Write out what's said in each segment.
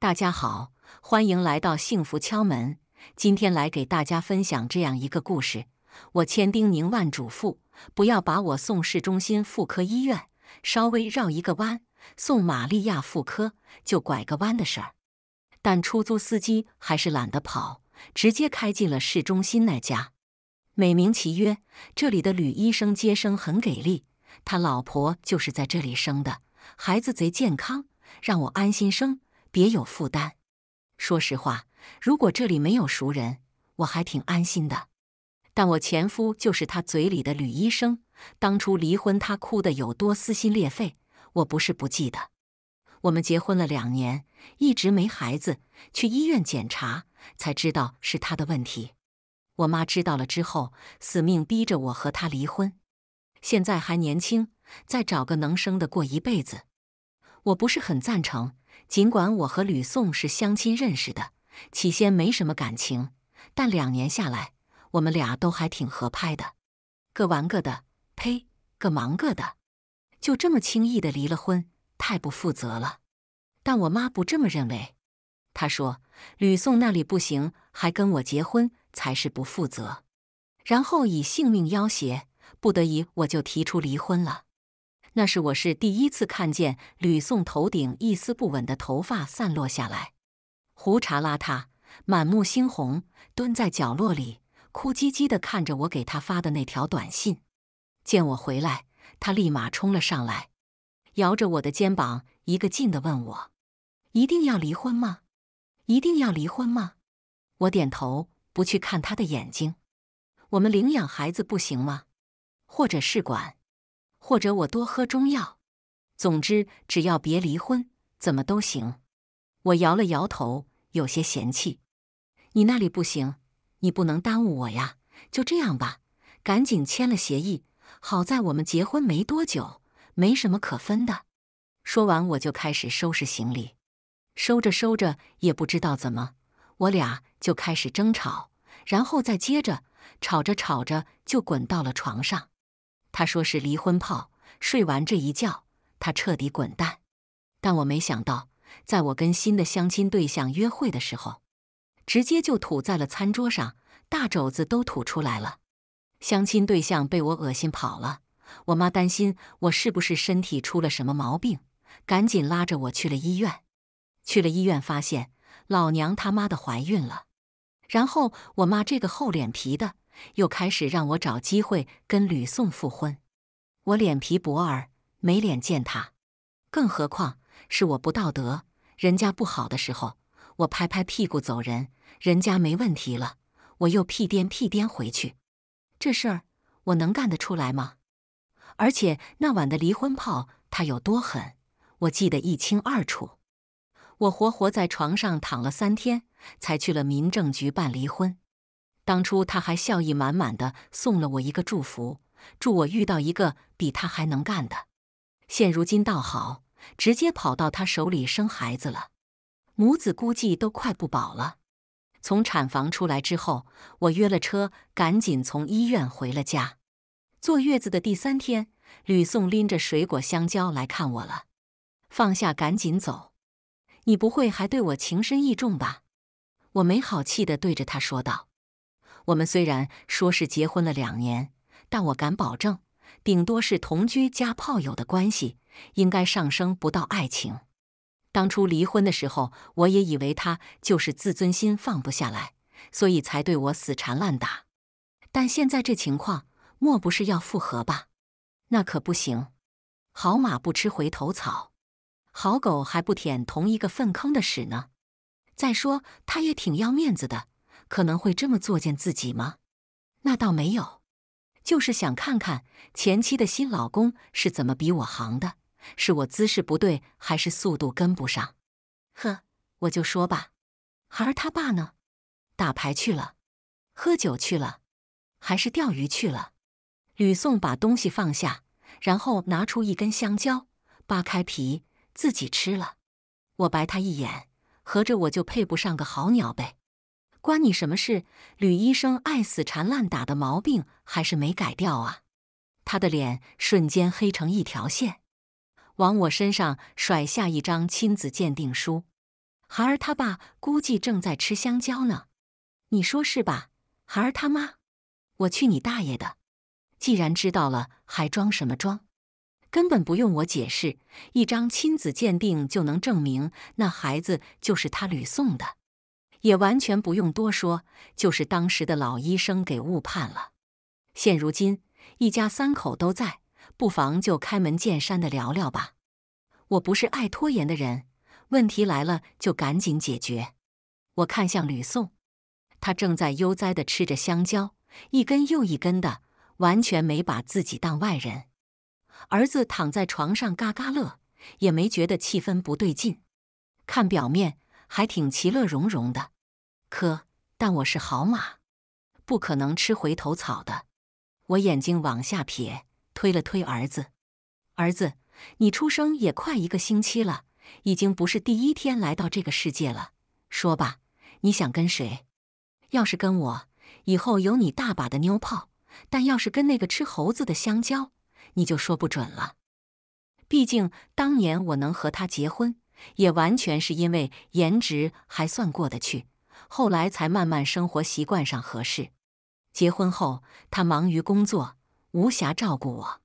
大家好，欢迎来到幸福敲门。今天来给大家分享这样一个故事：我千叮咛万嘱咐，不要把我送市中心妇科医院，稍微绕一个弯，送玛利亚妇科就拐个弯的事儿。但出租司机还是懒得跑，直接开进了市中心那家。美名其曰，这里的吕医生接生很给力，他老婆就是在这里生的，孩子贼健康，让我安心生。别有负担。说实话，如果这里没有熟人，我还挺安心的。但我前夫就是他嘴里的吕医生。当初离婚，他哭得有多撕心裂肺，我不是不记得。我们结婚了两年，一直没孩子，去医院检查才知道是他的问题。我妈知道了之后，死命逼着我和他离婚。现在还年轻，再找个能生的过一辈子，我不是很赞成。尽管我和吕宋是相亲认识的，起先没什么感情，但两年下来，我们俩都还挺合拍的，各玩各的，呸，各忙各的，就这么轻易的离了婚，太不负责了。但我妈不这么认为，她说吕宋那里不行，还跟我结婚才是不负责。然后以性命要挟，不得已我就提出离婚了。那是我是第一次看见吕宋头顶一丝不稳的头发散落下来，胡茬邋遢，满目猩红，蹲在角落里哭唧唧的看着我给他发的那条短信。见我回来，他立马冲了上来，摇着我的肩膀，一个劲的问我：“一定要离婚吗？一定要离婚吗？”我点头，不去看他的眼睛。我们领养孩子不行吗？或者试管？或者我多喝中药，总之只要别离婚，怎么都行。我摇了摇头，有些嫌弃：“你那里不行，你不能耽误我呀。”就这样吧，赶紧签了协议。好在我们结婚没多久，没什么可分的。说完，我就开始收拾行李。收着收着，也不知道怎么，我俩就开始争吵，然后再接着吵着吵着就滚到了床上。他说是离婚炮，睡完这一觉，他彻底滚蛋。但我没想到，在我跟新的相亲对象约会的时候，直接就吐在了餐桌上，大肘子都吐出来了。相亲对象被我恶心跑了。我妈担心我是不是身体出了什么毛病，赶紧拉着我去了医院。去了医院发现，老娘他妈的怀孕了。然后我妈这个厚脸皮的。又开始让我找机会跟吕宋复婚，我脸皮薄儿，没脸见他。更何况是我不道德，人家不好的时候，我拍拍屁股走人，人家没问题了，我又屁颠屁颠回去。这事儿我能干得出来吗？而且那晚的离婚炮，他有多狠，我记得一清二楚。我活活在床上躺了三天，才去了民政局办离婚。当初他还笑意满满的送了我一个祝福，祝我遇到一个比他还能干的。现如今倒好，直接跑到他手里生孩子了，母子估计都快不保了。从产房出来之后，我约了车，赶紧从医院回了家。坐月子的第三天，吕宋拎着水果香蕉来看我了，放下赶紧走。你不会还对我情深意重吧？我没好气的对着他说道。我们虽然说是结婚了两年，但我敢保证，顶多是同居加炮友的关系，应该上升不到爱情。当初离婚的时候，我也以为他就是自尊心放不下来，所以才对我死缠烂打。但现在这情况，莫不是要复合吧？那可不行，好马不吃回头草，好狗还不舔同一个粪坑的屎呢。再说，他也挺要面子的。可能会这么作践自己吗？那倒没有，就是想看看前妻的新老公是怎么比我行的，是我姿势不对，还是速度跟不上？呵，我就说吧，孩儿他爸呢？打牌去了，喝酒去了，还是钓鱼去了？吕宋把东西放下，然后拿出一根香蕉，扒开皮自己吃了。我白他一眼，合着我就配不上个好鸟呗。关你什么事？吕医生爱死缠烂打的毛病还是没改掉啊！他的脸瞬间黑成一条线，往我身上甩下一张亲子鉴定书。孩儿他爸估计正在吃香蕉呢，你说是吧？孩儿他妈，我去你大爷的！既然知道了，还装什么装？根本不用我解释，一张亲子鉴定就能证明那孩子就是他吕送的。也完全不用多说，就是当时的老医生给误判了。现如今，一家三口都在，不妨就开门见山的聊聊吧。我不是爱拖延的人，问题来了就赶紧解决。我看向吕宋，他正在悠哉的吃着香蕉，一根又一根的，完全没把自己当外人。儿子躺在床上嘎嘎乐，也没觉得气氛不对劲。看表面。还挺其乐融融的，可但我是好马，不可能吃回头草的。我眼睛往下撇，推了推儿子。儿子，你出生也快一个星期了，已经不是第一天来到这个世界了。说吧，你想跟谁？要是跟我，以后有你大把的妞泡；但要是跟那个吃猴子的香蕉，你就说不准了。毕竟当年我能和他结婚。也完全是因为颜值还算过得去，后来才慢慢生活习惯上合适。结婚后，他忙于工作，无暇照顾我。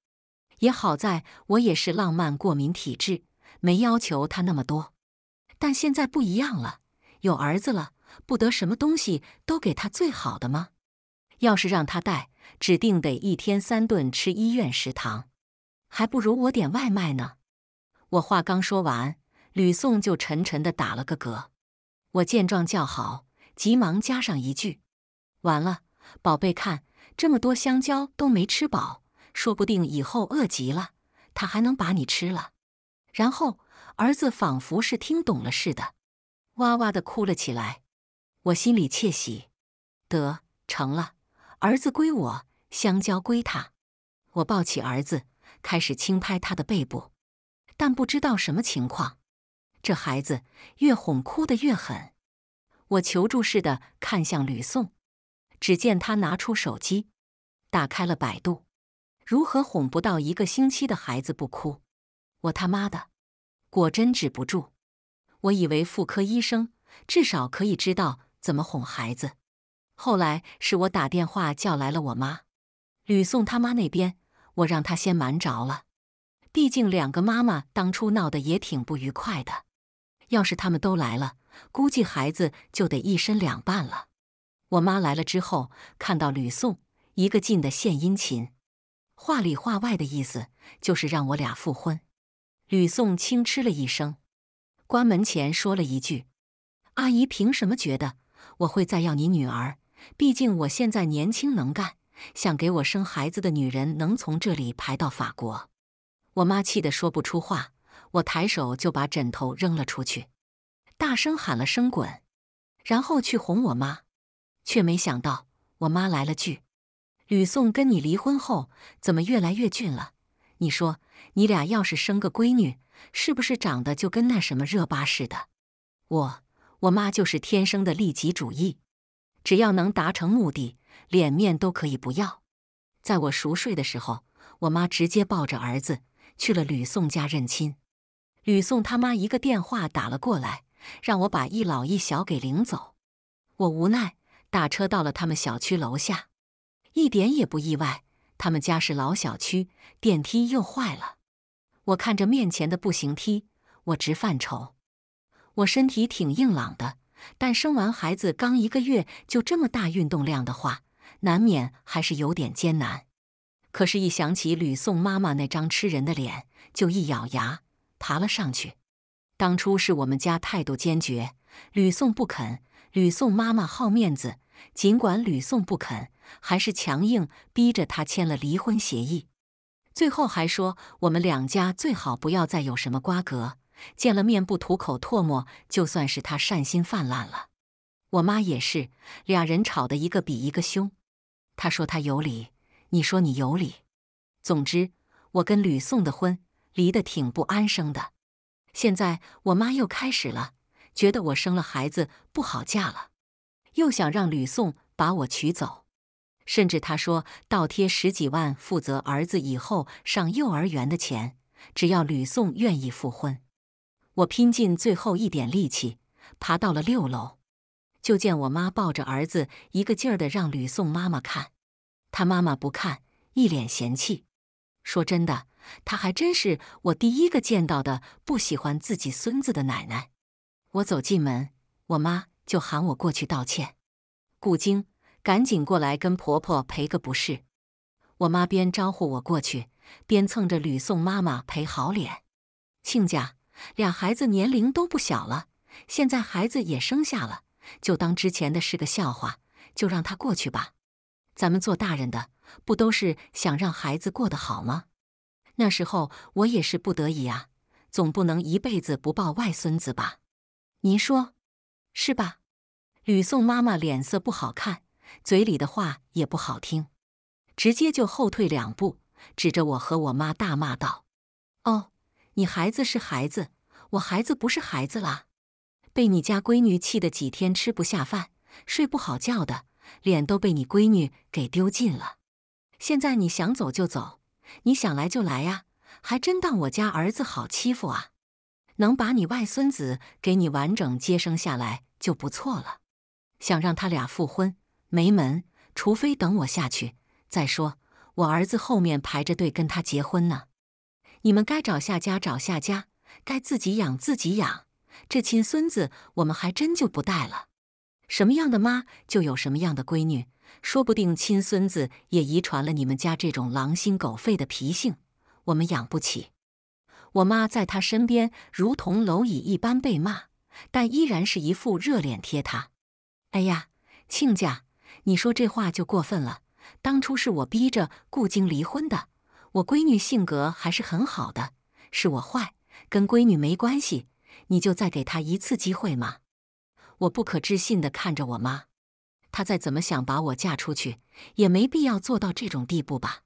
也好在我也是浪漫过敏体质，没要求他那么多。但现在不一样了，有儿子了，不得什么东西都给他最好的吗？要是让他带，指定得一天三顿吃医院食堂，还不如我点外卖呢。我话刚说完。吕宋就沉沉的打了个嗝，我见状叫好，急忙加上一句：“完了，宝贝，看这么多香蕉都没吃饱，说不定以后饿极了，他还能把你吃了。”然后儿子仿佛是听懂了似的，哇哇的哭了起来。我心里窃喜，得成了，儿子归我，香蕉归他。我抱起儿子，开始轻拍他的背部，但不知道什么情况。这孩子越哄哭得越狠，我求助似的看向吕颂，只见他拿出手机，打开了百度，如何哄不到一个星期的孩子不哭？我他妈的，果真止不住。我以为妇科医生至少可以知道怎么哄孩子，后来是我打电话叫来了我妈。吕颂他妈那边，我让他先瞒着了，毕竟两个妈妈当初闹得也挺不愉快的。要是他们都来了，估计孩子就得一身两半了。我妈来了之后，看到吕宋一个劲的献殷勤，话里话外的意思就是让我俩复婚。吕宋轻嗤了一声，关门前说了一句：“阿姨凭什么觉得我会再要你女儿？毕竟我现在年轻能干，想给我生孩子的女人能从这里排到法国。”我妈气得说不出话。我抬手就把枕头扔了出去，大声喊了声“滚”，然后去哄我妈，却没想到我妈来了句：“吕颂跟你离婚后怎么越来越俊了？你说你俩要是生个闺女，是不是长得就跟那什么热巴似的？”我我妈就是天生的利己主义，只要能达成目的，脸面都可以不要。在我熟睡的时候，我妈直接抱着儿子去了吕宋家认亲。吕宋他妈一个电话打了过来，让我把一老一小给领走。我无奈打车到了他们小区楼下，一点也不意外。他们家是老小区，电梯又坏了。我看着面前的步行梯，我直犯愁。我身体挺硬朗的，但生完孩子刚一个月，就这么大运动量的话，难免还是有点艰难。可是，一想起吕宋妈妈那张吃人的脸，就一咬牙。爬了上去。当初是我们家态度坚决，吕颂不肯。吕颂妈妈好面子，尽管吕颂不肯，还是强硬逼着他签了离婚协议。最后还说我们两家最好不要再有什么瓜葛，见了面不吐口唾沫，就算是他善心泛滥了。我妈也是，俩人吵得一个比一个凶。他说他有理，你说你有理。总之，我跟吕颂的婚。离得挺不安生的，现在我妈又开始了，觉得我生了孩子不好嫁了，又想让吕宋把我娶走，甚至她说倒贴十几万，负责儿子以后上幼儿园的钱，只要吕宋愿意复婚。我拼尽最后一点力气，爬到了六楼，就见我妈抱着儿子，一个劲儿的让吕宋妈妈看，他妈妈不看，一脸嫌弃，说真的。她还真是我第一个见到的不喜欢自己孙子的奶奶。我走进门，我妈就喊我过去道歉。顾晶，赶紧过来跟婆婆赔个不是。我妈边招呼我过去，边蹭着吕宋妈妈赔好脸。亲家，俩孩子年龄都不小了，现在孩子也生下了，就当之前的是个笑话，就让他过去吧。咱们做大人的，不都是想让孩子过得好吗？那时候我也是不得已啊，总不能一辈子不抱外孙子吧？您说，是吧？吕宋妈妈脸色不好看，嘴里的话也不好听，直接就后退两步，指着我和我妈大骂道：“哦，你孩子是孩子，我孩子不是孩子啦！被你家闺女气得几天吃不下饭、睡不好觉的，脸都被你闺女给丢尽了。现在你想走就走。”你想来就来呀，还真当我家儿子好欺负啊？能把你外孙子给你完整接生下来就不错了。想让他俩复婚，没门！除非等我下去。再说，我儿子后面排着队跟他结婚呢。你们该找下家找下家，该自己养自己养。这亲孙子我们还真就不带了。什么样的妈就有什么样的闺女。说不定亲孙子也遗传了你们家这种狼心狗肺的脾性，我们养不起。我妈在他身边如同蝼蚁一般被骂，但依然是一副热脸贴他。哎呀，亲家，你说这话就过分了。当初是我逼着顾京离婚的，我闺女性格还是很好的，是我坏，跟闺女没关系。你就再给她一次机会嘛。我不可置信地看着我妈。他再怎么想把我嫁出去，也没必要做到这种地步吧？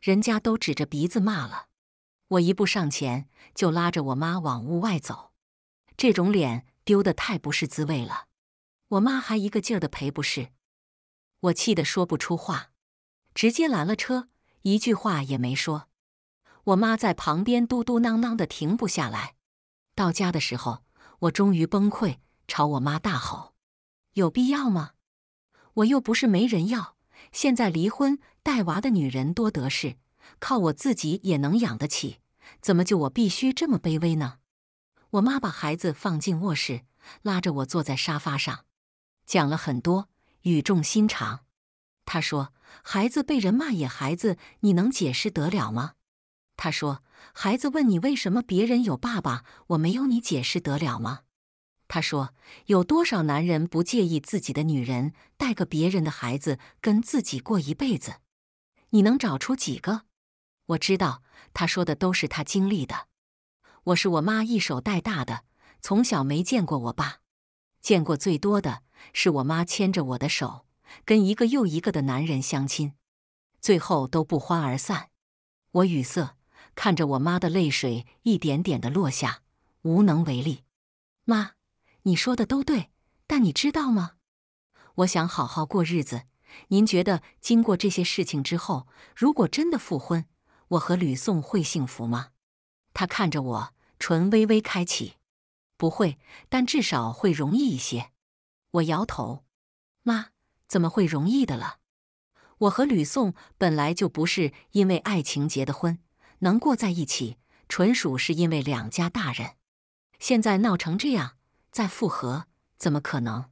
人家都指着鼻子骂了，我一步上前就拉着我妈往屋外走。这种脸丢的太不是滋味了。我妈还一个劲儿的赔不是，我气得说不出话，直接拦了车，一句话也没说。我妈在旁边嘟嘟囔囔的停不下来。到家的时候，我终于崩溃，朝我妈大吼：“有必要吗？”我又不是没人要，现在离婚带娃的女人多得是，靠我自己也能养得起，怎么就我必须这么卑微呢？我妈把孩子放进卧室，拉着我坐在沙发上，讲了很多，语重心长。她说：“孩子被人骂，也孩子你能解释得了吗？”她说：“孩子问你为什么别人有爸爸，我没有，你解释得了吗？”他说：“有多少男人不介意自己的女人带个别人的孩子跟自己过一辈子？你能找出几个？”我知道他说的都是他经历的。我是我妈一手带大的，从小没见过我爸，见过最多的是我妈牵着我的手跟一个又一个的男人相亲，最后都不欢而散。我语塞，看着我妈的泪水一点点的落下，无能为力。妈。你说的都对，但你知道吗？我想好好过日子。您觉得经过这些事情之后，如果真的复婚，我和吕宋会幸福吗？他看着我，唇微微开启。不会，但至少会容易一些。我摇头。妈，怎么会容易的了？我和吕宋本来就不是因为爱情结的婚，能过在一起，纯属是因为两家大人。现在闹成这样。再复合怎么可能？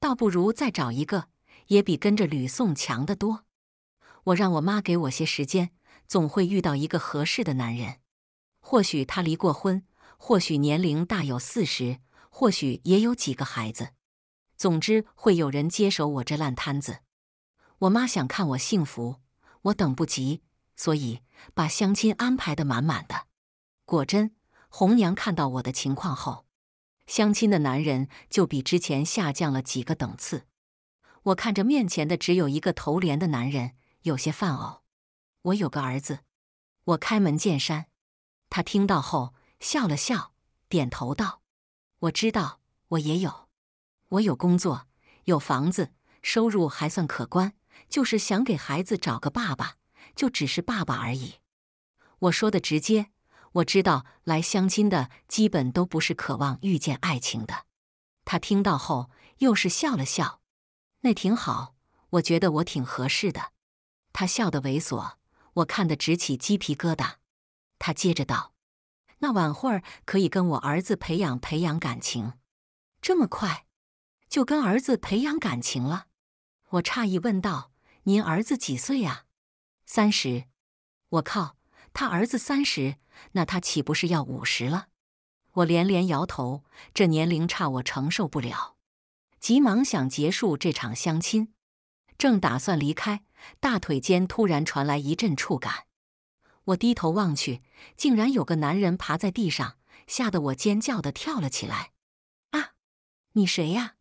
倒不如再找一个，也比跟着吕宋强得多。我让我妈给我些时间，总会遇到一个合适的男人。或许他离过婚，或许年龄大有四十，或许也有几个孩子。总之会有人接手我这烂摊子。我妈想看我幸福，我等不及，所以把相亲安排的满满的。果真，红娘看到我的情况后。相亲的男人就比之前下降了几个等次。我看着面前的只有一个头帘的男人，有些犯呕。我有个儿子，我开门见山。他听到后笑了笑，点头道：“我知道，我也有。我有工作，有房子，收入还算可观，就是想给孩子找个爸爸，就只是爸爸而已。”我说的直接。我知道来相亲的基本都不是渴望遇见爱情的。他听到后又是笑了笑，那挺好，我觉得我挺合适的。他笑得猥琐，我看得直起鸡皮疙瘩。他接着道：“那晚会儿可以跟我儿子培养培养感情。”这么快就跟儿子培养感情了？我诧异问道：“您儿子几岁呀？”“三十。”我靠。他儿子三十，那他岂不是要五十了？我连连摇头，这年龄差我承受不了，急忙想结束这场相亲，正打算离开，大腿间突然传来一阵触感，我低头望去，竟然有个男人爬在地上，吓得我尖叫的跳了起来。啊！你谁呀？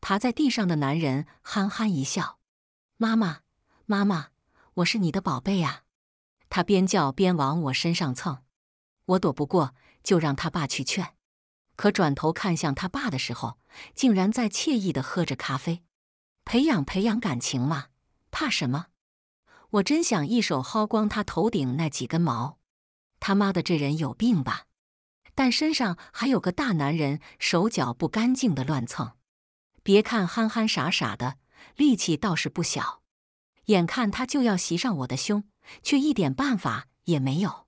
爬在地上的男人憨憨一笑：“妈妈，妈妈，我是你的宝贝啊。”他边叫边往我身上蹭，我躲不过，就让他爸去劝。可转头看向他爸的时候，竟然在惬意的喝着咖啡，培养培养感情嘛，怕什么？我真想一手薅光他头顶那几根毛，他妈的这人有病吧？但身上还有个大男人手脚不干净的乱蹭，别看憨憨傻傻的，力气倒是不小。眼看他就要袭上我的胸，却一点办法也没有。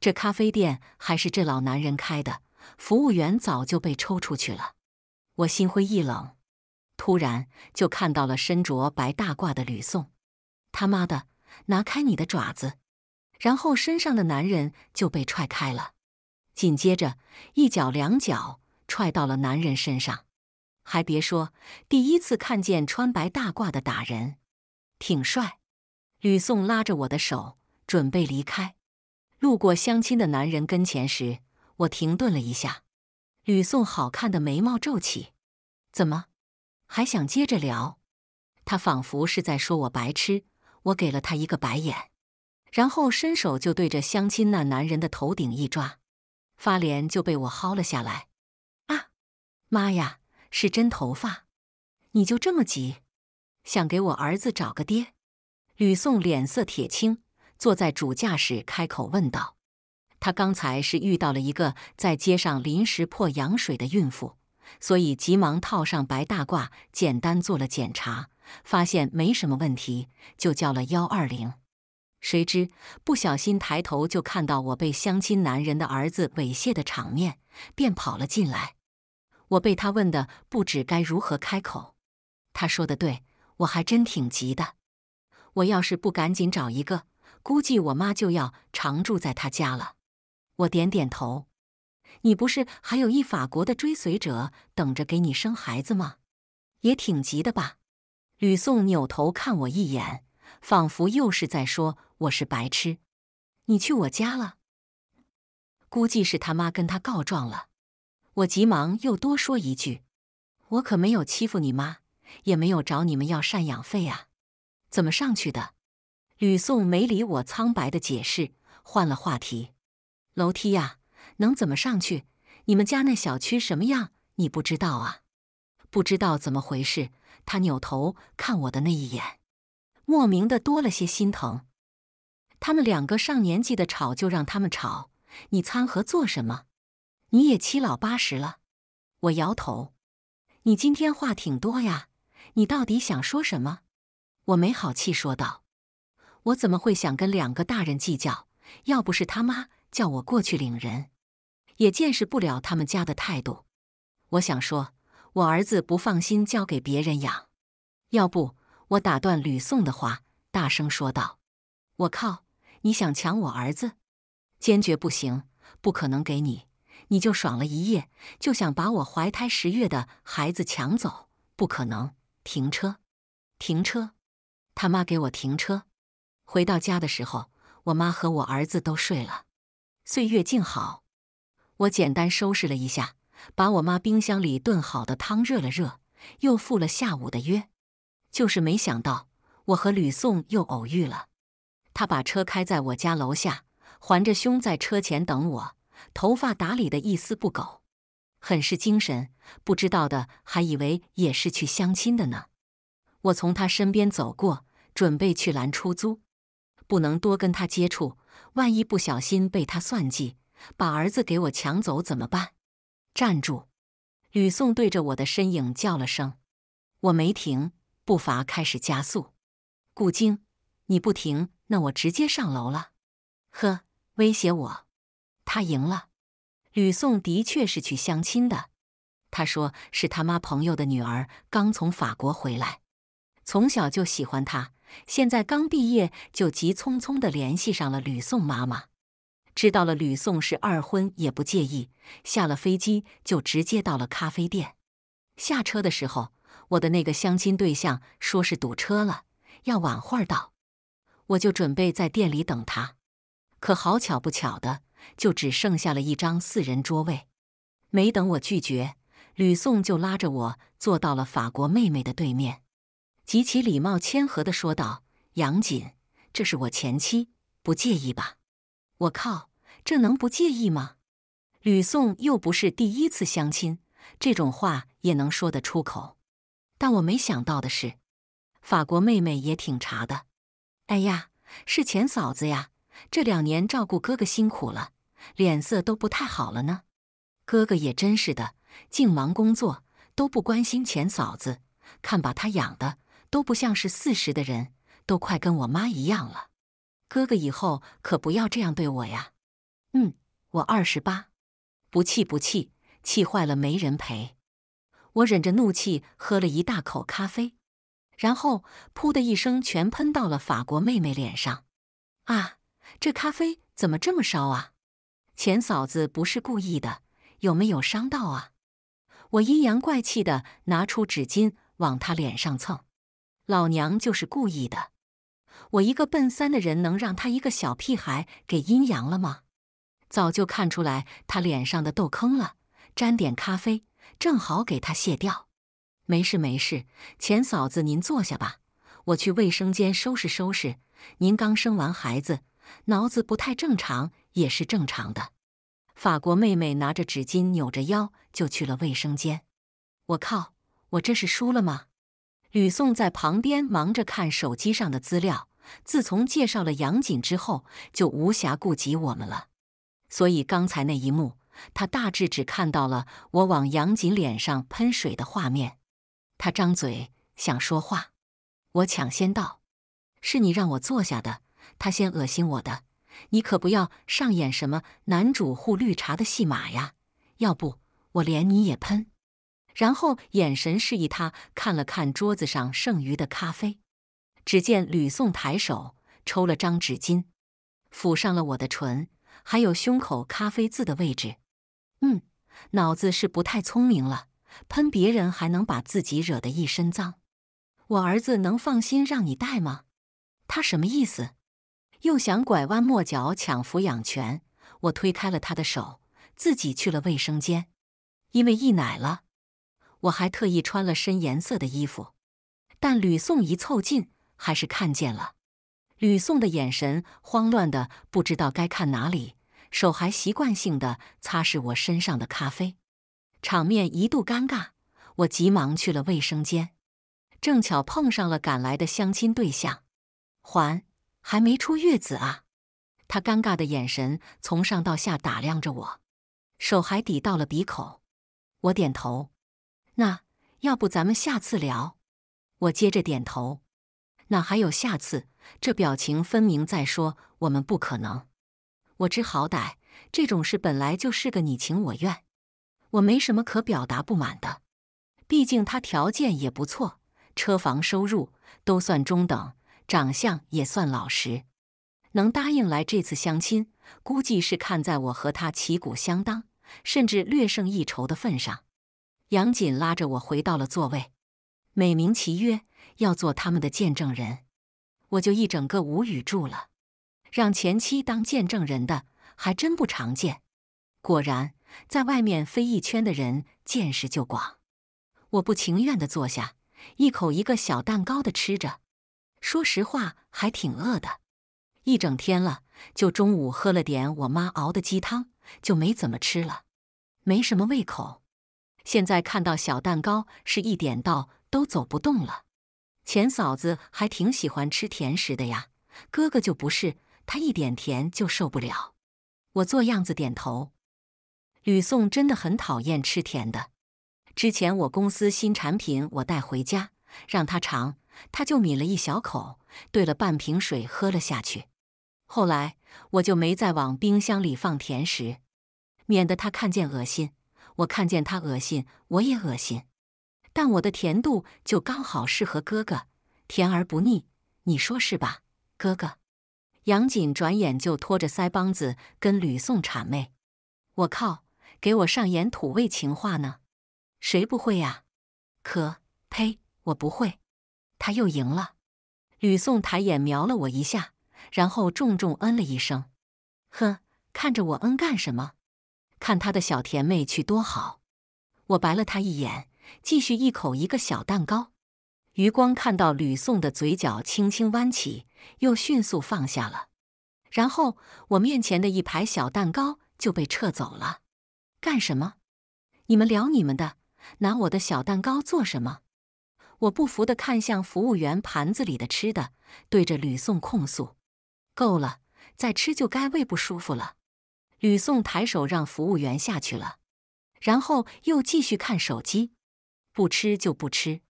这咖啡店还是这老男人开的，服务员早就被抽出去了。我心灰意冷，突然就看到了身着白大褂的吕宋。他妈的，拿开你的爪子！然后身上的男人就被踹开了，紧接着一脚两脚踹到了男人身上。还别说，第一次看见穿白大褂的打人。挺帅，吕宋拉着我的手准备离开，路过相亲的男人跟前时，我停顿了一下。吕宋好看的眉毛皱起，怎么还想接着聊？他仿佛是在说我白痴，我给了他一个白眼，然后伸手就对着相亲那男人的头顶一抓，发帘就被我薅了下来。啊，妈呀，是真头发！你就这么急？想给我儿子找个爹，吕宋脸色铁青，坐在主驾驶开口问道：“他刚才是遇到了一个在街上临时破羊水的孕妇，所以急忙套上白大褂，简单做了检查，发现没什么问题，就叫了幺二零。谁知不小心抬头就看到我被相亲男人的儿子猥亵的场面，便跑了进来。我被他问的不知该如何开口。他说的对。”我还真挺急的，我要是不赶紧找一个，估计我妈就要常住在他家了。我点点头，你不是还有一法国的追随者等着给你生孩子吗？也挺急的吧？吕宋扭头看我一眼，仿佛又是在说我是白痴。你去我家了，估计是他妈跟他告状了。我急忙又多说一句，我可没有欺负你妈。也没有找你们要赡养费啊？怎么上去的？吕宋没理我苍白的解释，换了话题。楼梯呀，能怎么上去？你们家那小区什么样？你不知道啊？不知道怎么回事？他扭头看我的那一眼，莫名的多了些心疼。他们两个上年纪的吵，就让他们吵。你掺和做什么？你也七老八十了。我摇头。你今天话挺多呀？你到底想说什么？我没好气说道：“我怎么会想跟两个大人计较？要不是他妈叫我过去领人，也见识不了他们家的态度。我想说，我儿子不放心交给别人养。要不，我打断吕宋的话，大声说道：‘我靠！你想抢我儿子？坚决不行！不可能给你！你就爽了一夜，就想把我怀胎十月的孩子抢走？不可能！’”停车，停车，他妈给我停车！回到家的时候，我妈和我儿子都睡了，岁月静好。我简单收拾了一下，把我妈冰箱里炖好的汤热了热，又赴了下午的约。就是没想到，我和吕宋又偶遇了。他把车开在我家楼下，环着胸在车前等我，头发打理的一丝不苟。很是精神，不知道的还以为也是去相亲的呢。我从他身边走过，准备去拦出租，不能多跟他接触，万一不小心被他算计，把儿子给我抢走怎么办？站住！吕宋对着我的身影叫了声，我没停，步伐开始加速。顾京，你不停，那我直接上楼了。呵，威胁我，他赢了。吕宋的确是去相亲的，他说是他妈朋友的女儿刚从法国回来，从小就喜欢他，现在刚毕业就急匆匆的联系上了吕宋妈妈，知道了吕宋是二婚也不介意，下了飞机就直接到了咖啡店。下车的时候，我的那个相亲对象说是堵车了，要晚会儿到，我就准备在店里等他，可好巧不巧的。就只剩下了一张四人桌位，没等我拒绝，吕宋就拉着我坐到了法国妹妹的对面，极其礼貌谦和的说道：“杨锦，这是我前妻，不介意吧？”我靠，这能不介意吗？吕宋又不是第一次相亲，这种话也能说得出口。但我没想到的是，法国妹妹也挺茶的。哎呀，是前嫂子呀！这两年照顾哥哥辛苦了，脸色都不太好了呢。哥哥也真是的，净忙工作都不关心前嫂子，看把他养的都不像是四十的人，都快跟我妈一样了。哥哥以后可不要这样对我呀！嗯，我二十八，不气不气，气坏了没人陪。我忍着怒气喝了一大口咖啡，然后噗的一声全喷到了法国妹妹脸上，啊！这咖啡怎么这么烧啊？钱嫂子不是故意的，有没有伤到啊？我阴阳怪气的拿出纸巾往她脸上蹭，老娘就是故意的。我一个奔三的人，能让他一个小屁孩给阴阳了吗？早就看出来他脸上的痘坑了，沾点咖啡正好给他卸掉。没事没事，钱嫂子您坐下吧，我去卫生间收拾收拾。您刚生完孩子。脑子不太正常也是正常的。法国妹妹拿着纸巾，扭着腰就去了卫生间。我靠，我这是输了吗？吕宋在旁边忙着看手机上的资料。自从介绍了杨锦之后，就无暇顾及我们了。所以刚才那一幕，他大致只看到了我往杨锦脸上喷水的画面。他张嘴想说话，我抢先道：“是你让我坐下的。”他先恶心我的，你可不要上演什么男主护绿茶的戏码呀！要不我连你也喷。然后眼神示意他看了看桌子上剩余的咖啡。只见吕宋抬手抽了张纸巾，抚上了我的唇，还有胸口咖啡渍的位置。嗯，脑子是不太聪明了，喷别人还能把自己惹得一身脏。我儿子能放心让你带吗？他什么意思？又想拐弯抹角抢抚养权，我推开了他的手，自己去了卫生间，因为溢奶了。我还特意穿了深颜色的衣服，但吕宋一凑近还是看见了。吕宋的眼神慌乱的不知道该看哪里，手还习惯性的擦拭我身上的咖啡，场面一度尴尬。我急忙去了卫生间，正巧碰上了赶来的相亲对象，还。还没出月子啊？他尴尬的眼神从上到下打量着我，手还抵到了鼻口。我点头。那要不咱们下次聊？我接着点头。哪还有下次？这表情分明在说我们不可能。我知好歹，这种事本来就是个你情我愿，我没什么可表达不满的。毕竟他条件也不错，车房收入都算中等。长相也算老实，能答应来这次相亲，估计是看在我和他旗鼓相当，甚至略胜一筹的份上。杨锦拉着我回到了座位，美名其曰要做他们的见证人，我就一整个无语住了。让前妻当见证人的还真不常见。果然，在外面飞一圈的人见识就广。我不情愿地坐下，一口一个小蛋糕的吃着。说实话，还挺饿的，一整天了，就中午喝了点我妈熬的鸡汤，就没怎么吃了，没什么胃口。现在看到小蛋糕，是一点到都走不动了。钱嫂子还挺喜欢吃甜食的呀，哥哥就不是，他一点甜就受不了。我做样子点头。吕颂真的很讨厌吃甜的。之前我公司新产品，我带回家让他尝。他就抿了一小口，兑了半瓶水喝了下去。后来我就没再往冰箱里放甜食，免得他看见恶心。我看见他恶心，我也恶心。但我的甜度就刚好适合哥哥，甜而不腻。你说是吧，哥哥？杨锦转眼就拖着腮帮子跟吕颂谄媚。我靠，给我上演土味情话呢？谁不会呀？可呸，我不会。他又赢了，吕宋抬眼瞄了我一下，然后重重嗯了一声，哼，看着我嗯干什么？看他的小甜妹去多好！我白了他一眼，继续一口一个小蛋糕。余光看到吕宋的嘴角轻轻弯起，又迅速放下了，然后我面前的一排小蛋糕就被撤走了。干什么？你们聊你们的，拿我的小蛋糕做什么？我不服的看向服务员盘子里的吃的，对着吕宋控诉：“够了，再吃就该胃不舒服了。”吕宋抬手让服务员下去了，然后又继续看手机。不吃就不吃，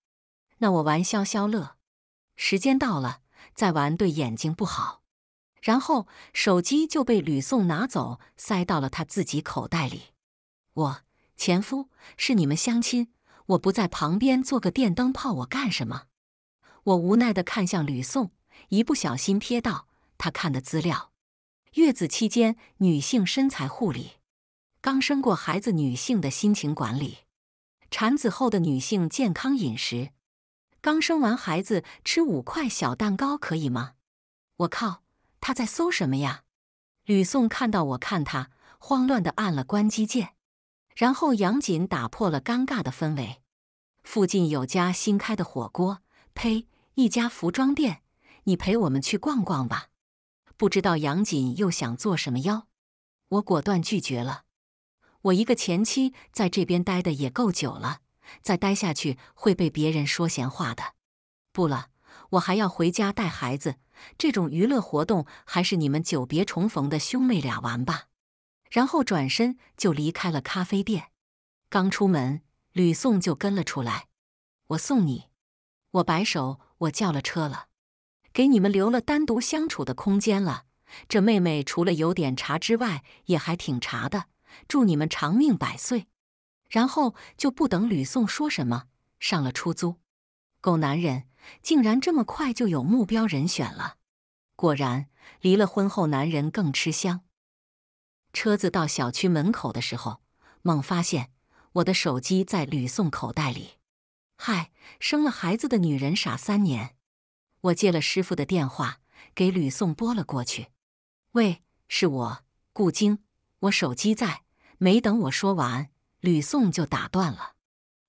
那我玩消消乐。时间到了，再玩对眼睛不好。然后手机就被吕宋拿走，塞到了他自己口袋里。我前夫是你们相亲。我不在旁边做个电灯泡，我干什么？我无奈地看向吕颂，一不小心瞥到他看的资料：月子期间女性身材护理，刚生过孩子女性的心情管理，产子后的女性健康饮食，刚生完孩子吃五块小蛋糕可以吗？我靠，他在搜什么呀？吕颂看到我看他，慌乱地按了关机键。然后杨锦打破了尴尬的氛围。附近有家新开的火锅，呸，一家服装店，你陪我们去逛逛吧。不知道杨锦又想做什么妖，我果断拒绝了。我一个前妻在这边待的也够久了，再待下去会被别人说闲话的。不了，我还要回家带孩子，这种娱乐活动还是你们久别重逢的兄妹俩玩吧。然后转身就离开了咖啡店，刚出门，吕宋就跟了出来。我送你，我摆手，我叫了车了，给你们留了单独相处的空间了。这妹妹除了有点茶之外，也还挺茶的。祝你们长命百岁。然后就不等吕宋说什么，上了出租。狗男人竟然这么快就有目标人选了，果然离了婚后男人更吃香。车子到小区门口的时候，猛发现我的手机在吕宋口袋里。嗨，生了孩子的女人傻三年。我接了师傅的电话，给吕宋拨了过去。喂，是我，顾京，我手机在。没等我说完，吕宋就打断了。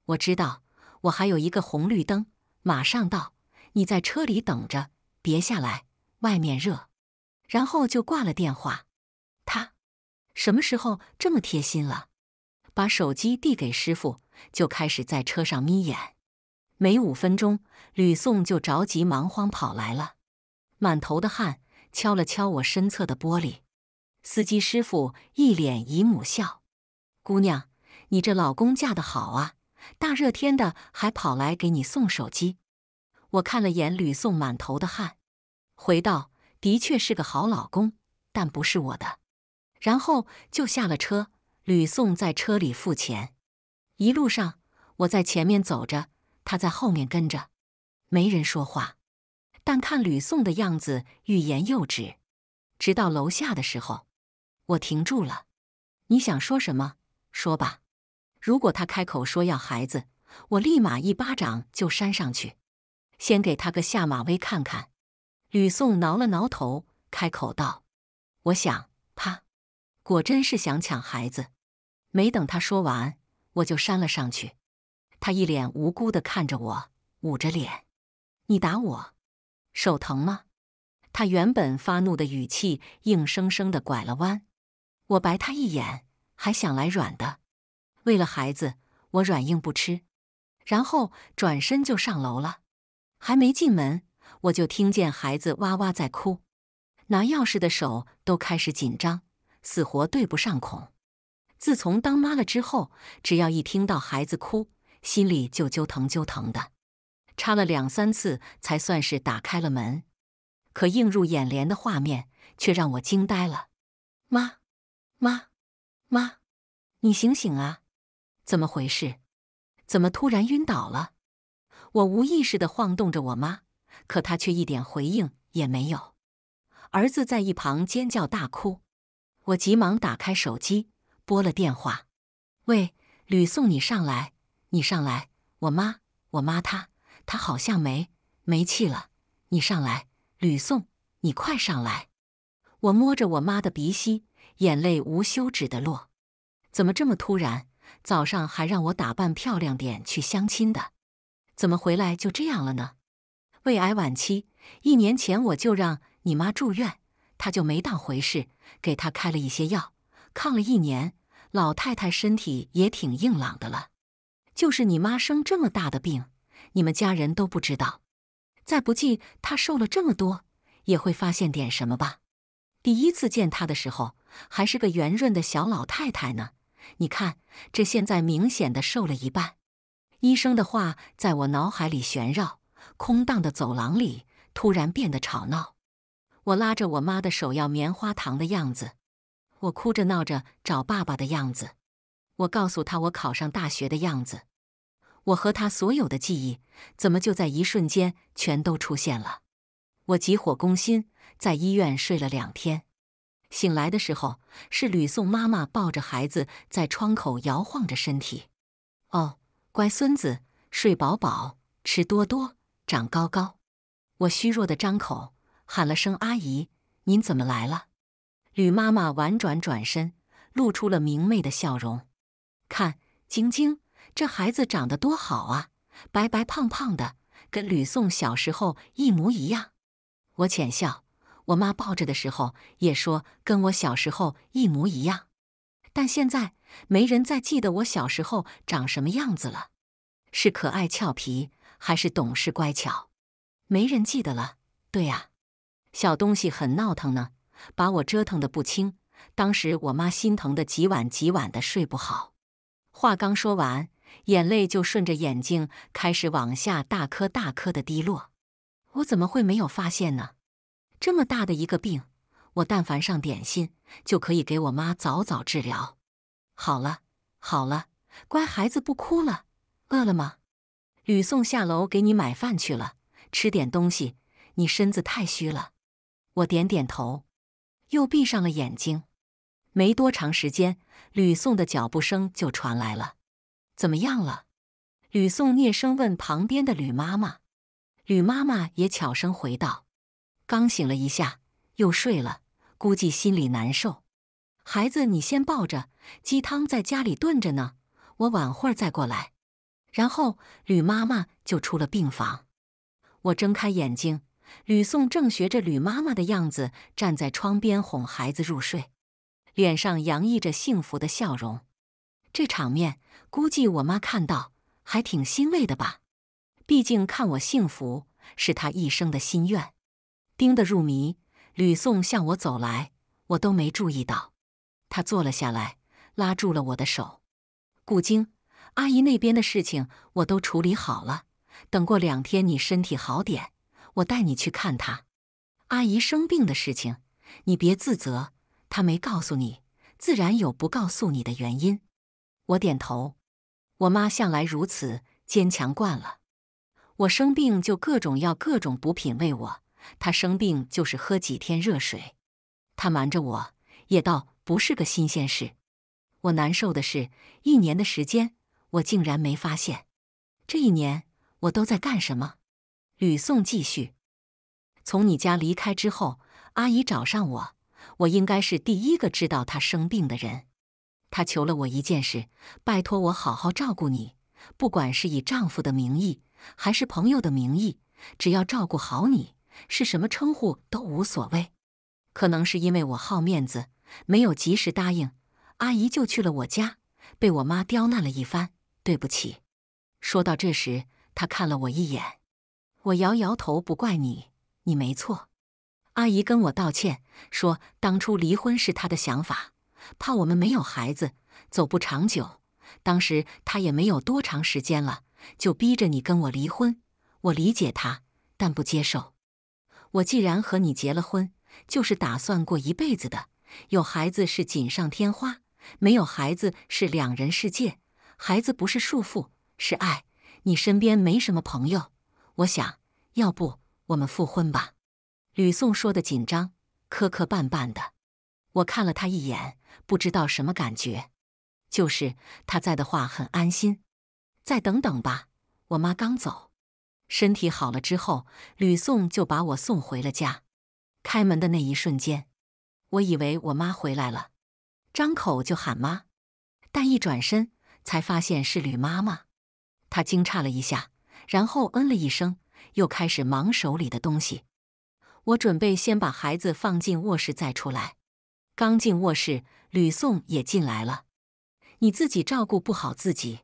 我知道，我还有一个红绿灯，马上到。你在车里等着，别下来，外面热。然后就挂了电话。什么时候这么贴心了？把手机递给师傅，就开始在车上眯眼。没五分钟，吕宋就着急忙慌跑来了，满头的汗，敲了敲我身侧的玻璃。司机师傅一脸姨母笑：“姑娘，你这老公嫁的好啊！大热天的还跑来给你送手机。”我看了眼吕宋满头的汗，回道：“的确是个好老公，但不是我的。”然后就下了车，吕宋在车里付钱。一路上，我在前面走着，他在后面跟着，没人说话。但看吕宋的样子，欲言又止。直到楼下的时候，我停住了。你想说什么？说吧。如果他开口说要孩子，我立马一巴掌就扇上去，先给他个下马威看看。吕宋挠了挠头，开口道：“我想……啪。”果真是想抢孩子！没等他说完，我就扇了上去。他一脸无辜的看着我，捂着脸：“你打我，手疼吗？”他原本发怒的语气硬生生的拐了弯。我白他一眼，还想来软的。为了孩子，我软硬不吃。然后转身就上楼了。还没进门，我就听见孩子哇哇在哭，拿钥匙的手都开始紧张。死活对不上孔。自从当妈了之后，只要一听到孩子哭，心里就揪疼揪疼的。插了两三次，才算是打开了门。可映入眼帘的画面却让我惊呆了。妈，妈，妈，你醒醒啊！怎么回事？怎么突然晕倒了？我无意识的晃动着我妈，可她却一点回应也没有。儿子在一旁尖叫大哭。我急忙打开手机，拨了电话：“喂，吕颂，你上来，你上来！我妈，我妈，她，她好像没没气了，你上来，吕颂，你快上来！”我摸着我妈的鼻息，眼泪无休止的落。怎么这么突然？早上还让我打扮漂亮点去相亲的，怎么回来就这样了呢？胃癌晚期，一年前我就让你妈住院。他就没当回事，给他开了一些药，抗了一年，老太太身体也挺硬朗的了。就是你妈生这么大的病，你们家人都不知道。再不济，她瘦了这么多，也会发现点什么吧。第一次见她的时候，还是个圆润的小老太太呢。你看，这现在明显的瘦了一半。医生的话在我脑海里旋绕，空荡的走廊里突然变得吵闹。我拉着我妈的手要棉花糖的样子，我哭着闹着找爸爸的样子，我告诉他我考上大学的样子，我和他所有的记忆，怎么就在一瞬间全都出现了？我急火攻心，在医院睡了两天，醒来的时候是吕宋妈妈抱着孩子在窗口摇晃着身体。哦，乖孙子，睡饱饱，吃多多，长高高。我虚弱的张口。喊了声“阿姨”，您怎么来了？”吕妈妈婉转转身，露出了明媚的笑容。看，晶晶这孩子长得多好啊，白白胖胖的，跟吕颂小时候一模一样。我浅笑，我妈抱着的时候也说跟我小时候一模一样。但现在没人再记得我小时候长什么样子了，是可爱俏皮还是懂事乖巧，没人记得了。对啊。小东西很闹腾呢，把我折腾的不轻。当时我妈心疼的几晚几晚的睡不好。话刚说完，眼泪就顺着眼睛开始往下大颗大颗的滴落。我怎么会没有发现呢？这么大的一个病，我但凡上点心，就可以给我妈早早治疗。好了，好了，乖孩子不哭了。饿了吗？吕宋下楼给你买饭去了，吃点东西。你身子太虚了。我点点头，又闭上了眼睛。没多长时间，吕宋的脚步声就传来了。“怎么样了？”吕宋聂声问旁边的吕妈妈。吕妈妈也悄声回道：“刚醒了一下，又睡了，估计心里难受。孩子，你先抱着。鸡汤在家里炖着呢，我晚会儿再过来。”然后，吕妈妈就出了病房。我睁开眼睛。吕颂正学着吕妈妈的样子站在窗边哄孩子入睡，脸上洋溢着幸福的笑容。这场面估计我妈看到还挺欣慰的吧？毕竟看我幸福是她一生的心愿。盯得入迷，吕颂向我走来，我都没注意到。他坐了下来，拉住了我的手。顾晶，阿姨那边的事情我都处理好了，等过两天你身体好点。我带你去看他，阿姨生病的事情，你别自责。他没告诉你，自然有不告诉你的原因。我点头。我妈向来如此坚强惯了，我生病就各种要各种补品喂我，她生病就是喝几天热水。她瞒着我也倒不是个新鲜事。我难受的是，一年的时间，我竟然没发现。这一年我都在干什么？吕颂继续，从你家离开之后，阿姨找上我，我应该是第一个知道她生病的人。她求了我一件事，拜托我好好照顾你，不管是以丈夫的名义还是朋友的名义，只要照顾好你，是什么称呼都无所谓。可能是因为我好面子，没有及时答应，阿姨就去了我家，被我妈刁难了一番。对不起。说到这时，她看了我一眼。我摇摇头，不怪你，你没错。阿姨跟我道歉，说当初离婚是她的想法，怕我们没有孩子，走不长久。当时她也没有多长时间了，就逼着你跟我离婚。我理解她，但不接受。我既然和你结了婚，就是打算过一辈子的。有孩子是锦上添花，没有孩子是两人世界。孩子不是束缚，是爱。你身边没什么朋友。我想，要不我们复婚吧。吕宋说的紧张，磕磕绊绊的。我看了他一眼，不知道什么感觉，就是他在的话很安心。再等等吧，我妈刚走，身体好了之后，吕宋就把我送回了家。开门的那一瞬间，我以为我妈回来了，张口就喊妈，但一转身才发现是吕妈妈，她惊诧了一下。然后嗯了一声，又开始忙手里的东西。我准备先把孩子放进卧室，再出来。刚进卧室，吕宋也进来了。你自己照顾不好自己，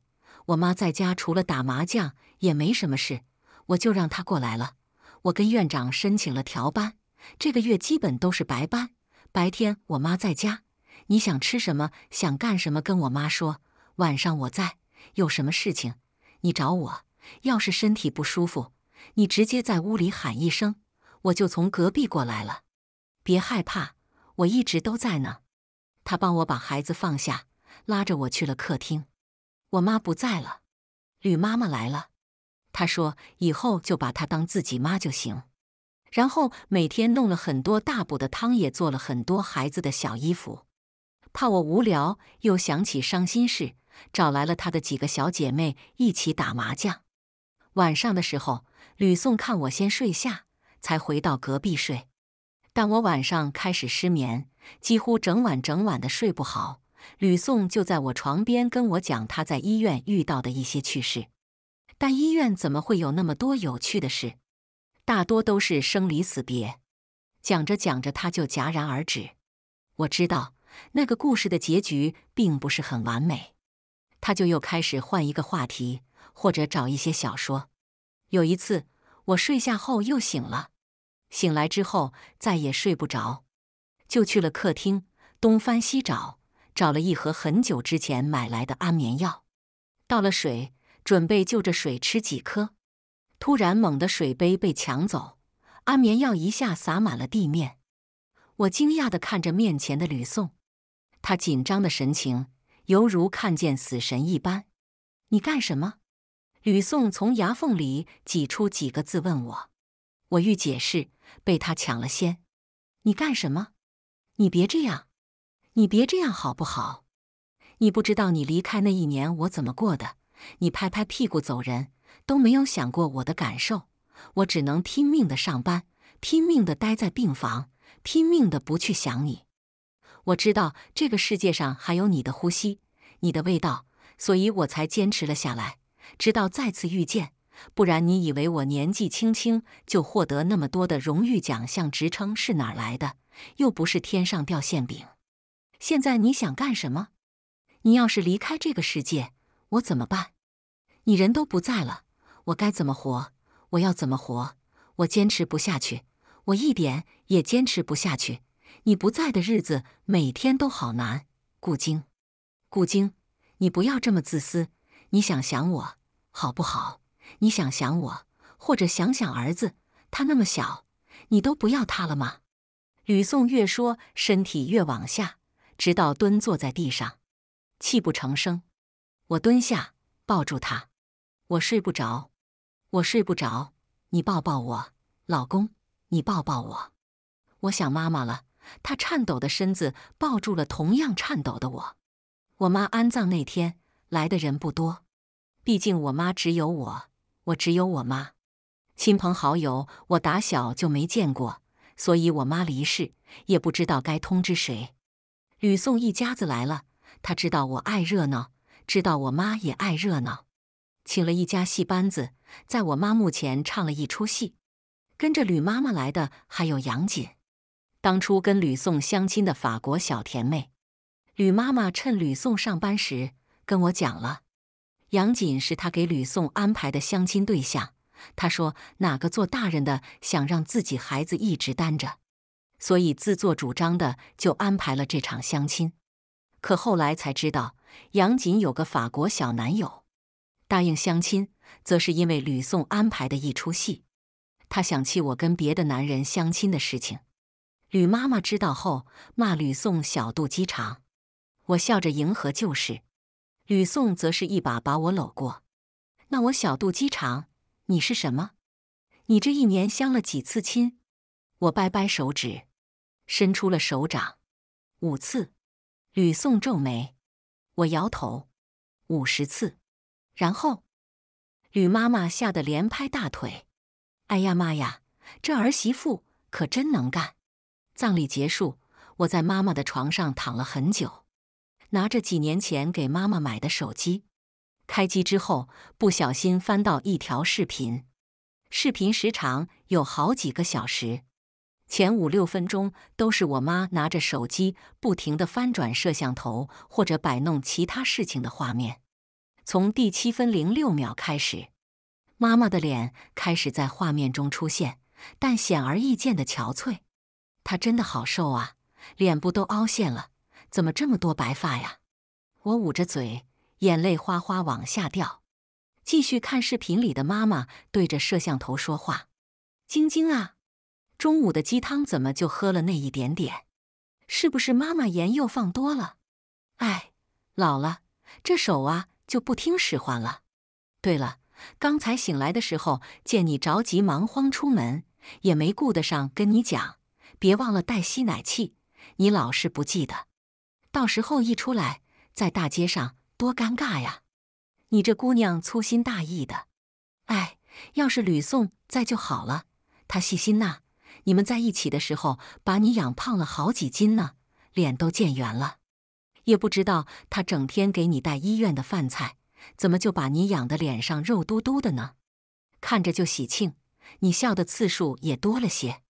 我妈在家除了打麻将也没什么事，我就让她过来了。我跟院长申请了调班，这个月基本都是白班。白天我妈在家，你想吃什么，想干什么，跟我妈说。晚上我在，有什么事情你找我。要是身体不舒服，你直接在屋里喊一声，我就从隔壁过来了。别害怕，我一直都在呢。他帮我把孩子放下，拉着我去了客厅。我妈不在了，吕妈妈来了。她说以后就把她当自己妈就行。然后每天弄了很多大补的汤，也做了很多孩子的小衣服。怕我无聊又想起伤心事，找来了她的几个小姐妹一起打麻将。晚上的时候，吕宋看我先睡下，才回到隔壁睡。但我晚上开始失眠，几乎整晚整晚的睡不好。吕宋就在我床边跟我讲他在医院遇到的一些趣事。但医院怎么会有那么多有趣的事？大多都是生离死别。讲着讲着，他就戛然而止。我知道那个故事的结局并不是很完美。他就又开始换一个话题。或者找一些小说。有一次，我睡下后又醒了，醒来之后再也睡不着，就去了客厅，东翻西找，找了一盒很久之前买来的安眠药，倒了水，准备就着水吃几颗。突然，猛地水杯被抢走，安眠药一下洒满了地面。我惊讶地看着面前的吕宋，他紧张的神情犹如看见死神一般。你干什么？吕宋从牙缝里挤出几个字问我：“我欲解释，被他抢了先。你干什么？你别这样！你别这样好不好？你不知道你离开那一年我怎么过的？你拍拍屁股走人，都没有想过我的感受。我只能拼命的上班，拼命的待在病房，拼命的不去想你。我知道这个世界上还有你的呼吸，你的味道，所以我才坚持了下来。”直到再次遇见，不然你以为我年纪轻轻就获得那么多的荣誉奖项、职称是哪来的？又不是天上掉馅饼。现在你想干什么？你要是离开这个世界，我怎么办？你人都不在了，我该怎么活？我要怎么活？我坚持不下去，我一点也坚持不下去。你不在的日子，每天都好难。顾晶，顾晶，你不要这么自私。你想想我，好不好？你想想我，或者想想儿子，他那么小，你都不要他了吗？吕宋越说，身体越往下，直到蹲坐在地上，泣不成声。我蹲下，抱住他。我睡不着，我睡不着。你抱抱我，老公，你抱抱我。我想妈妈了。他颤抖的身子抱住了同样颤抖的我。我妈安葬那天。来的人不多，毕竟我妈只有我，我只有我妈，亲朋好友我打小就没见过，所以我妈离世也不知道该通知谁。吕宋一家子来了，他知道我爱热闹，知道我妈也爱热闹，请了一家戏班子在我妈墓前唱了一出戏。跟着吕妈妈来的还有杨锦，当初跟吕宋相亲的法国小甜妹。吕妈妈趁吕宋上班时。跟我讲了，杨锦是他给吕颂安排的相亲对象。他说哪个做大人的想让自己孩子一直单着，所以自作主张的就安排了这场相亲。可后来才知道，杨锦有个法国小男友，答应相亲则是因为吕颂安排的一出戏。他想气我跟别的男人相亲的事情，吕妈妈知道后骂吕颂小肚鸡肠。我笑着迎合就是。吕宋则是一把把我搂过，那我小肚鸡肠，你是什么？你这一年相了几次亲？我掰掰手指，伸出了手掌，五次。吕宋皱眉，我摇头，五十次。然后，吕妈妈吓得连拍大腿，哎呀妈呀，这儿媳妇可真能干！葬礼结束，我在妈妈的床上躺了很久。拿着几年前给妈妈买的手机，开机之后不小心翻到一条视频，视频时长有好几个小时。前五六分钟都是我妈拿着手机不停的翻转摄像头或者摆弄其他事情的画面。从第七分零六秒开始，妈妈的脸开始在画面中出现，但显而易见的憔悴。她真的好瘦啊，脸部都凹陷了。怎么这么多白发呀？我捂着嘴，眼泪哗哗往下掉。继续看视频里的妈妈对着摄像头说话：“晶晶啊，中午的鸡汤怎么就喝了那一点点？是不是妈妈盐又放多了？哎，老了，这手啊就不听使唤了。对了，刚才醒来的时候见你着急忙慌出门，也没顾得上跟你讲，别忘了带吸奶器，你老是不记得。”到时候一出来，在大街上多尴尬呀！你这姑娘粗心大意的，哎，要是吕宋在就好了，他细心呐。你们在一起的时候，把你养胖了好几斤呢，脸都见圆了。也不知道他整天给你带医院的饭菜，怎么就把你养的脸上肉嘟嘟的呢？看着就喜庆，你笑的次数也多了些。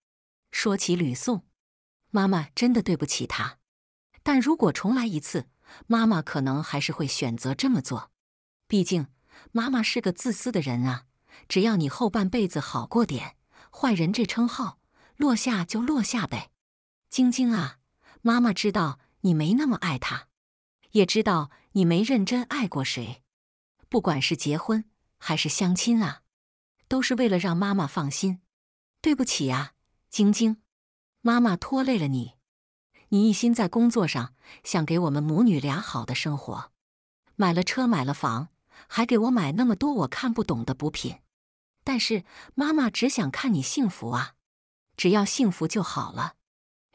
说起吕宋，妈妈真的对不起他。但如果重来一次，妈妈可能还是会选择这么做。毕竟，妈妈是个自私的人啊。只要你后半辈子好过点，坏人这称号落下就落下呗。晶晶啊，妈妈知道你没那么爱他，也知道你没认真爱过谁。不管是结婚还是相亲啊，都是为了让妈妈放心。对不起啊，晶晶，妈妈拖累了你。你一心在工作上，想给我们母女俩好的生活，买了车，买了房，还给我买那么多我看不懂的补品。但是妈妈只想看你幸福啊，只要幸福就好了，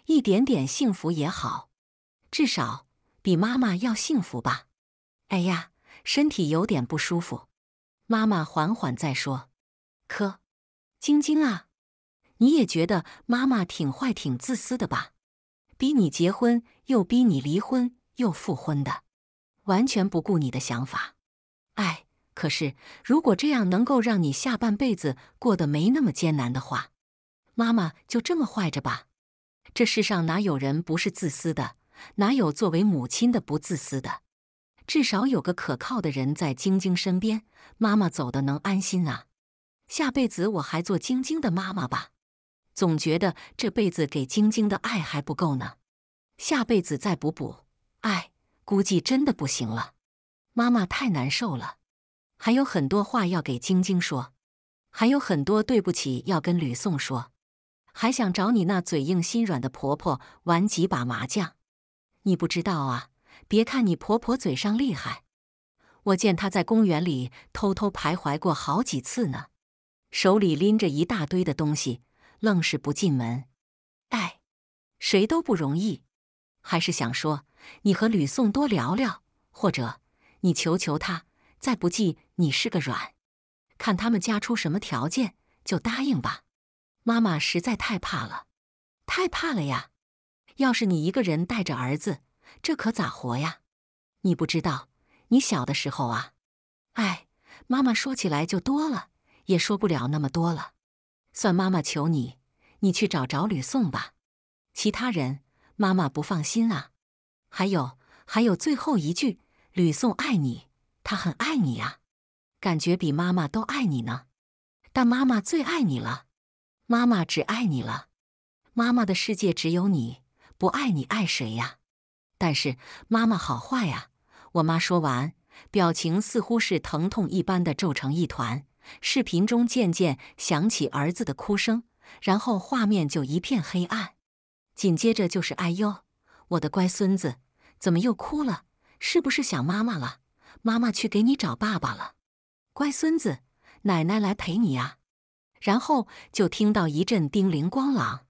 一点点幸福也好，至少比妈妈要幸福吧。哎呀，身体有点不舒服，妈妈缓缓再说。科，晶晶啊，你也觉得妈妈挺坏、挺自私的吧？逼你结婚，又逼你离婚，又复婚的，完全不顾你的想法。哎，可是如果这样能够让你下半辈子过得没那么艰难的话，妈妈就这么坏着吧。这世上哪有人不是自私的？哪有作为母亲的不自私的？至少有个可靠的人在晶晶身边，妈妈走的能安心啊。下辈子我还做晶晶的妈妈吧。总觉得这辈子给晶晶的爱还不够呢，下辈子再补补，哎，估计真的不行了。妈妈太难受了，还有很多话要给晶晶说，还有很多对不起要跟吕颂说，还想找你那嘴硬心软的婆婆玩几把麻将。你不知道啊，别看你婆婆嘴上厉害，我见她在公园里偷偷徘徊过好几次呢，手里拎着一大堆的东西。愣是不进门，哎，谁都不容易。还是想说，你和吕宋多聊聊，或者你求求他，再不济你是个软，看他们家出什么条件就答应吧。妈妈实在太怕了，太怕了呀！要是你一个人带着儿子，这可咋活呀？你不知道，你小的时候啊，哎，妈妈说起来就多了，也说不了那么多了。算妈妈求你，你去找找吕颂吧。其他人，妈妈不放心啊。还有，还有最后一句，吕颂爱你，他很爱你啊，感觉比妈妈都爱你呢。但妈妈最爱你了，妈妈只爱你了，妈妈的世界只有你，不爱你爱谁呀？但是妈妈好坏呀！我妈说完，表情似乎是疼痛一般的皱成一团。视频中渐渐响起儿子的哭声，然后画面就一片黑暗。紧接着就是“哎呦，我的乖孙子，怎么又哭了？是不是想妈妈了？妈妈去给你找爸爸了，乖孙子，奶奶来陪你啊。”然后就听到一阵叮铃咣啷，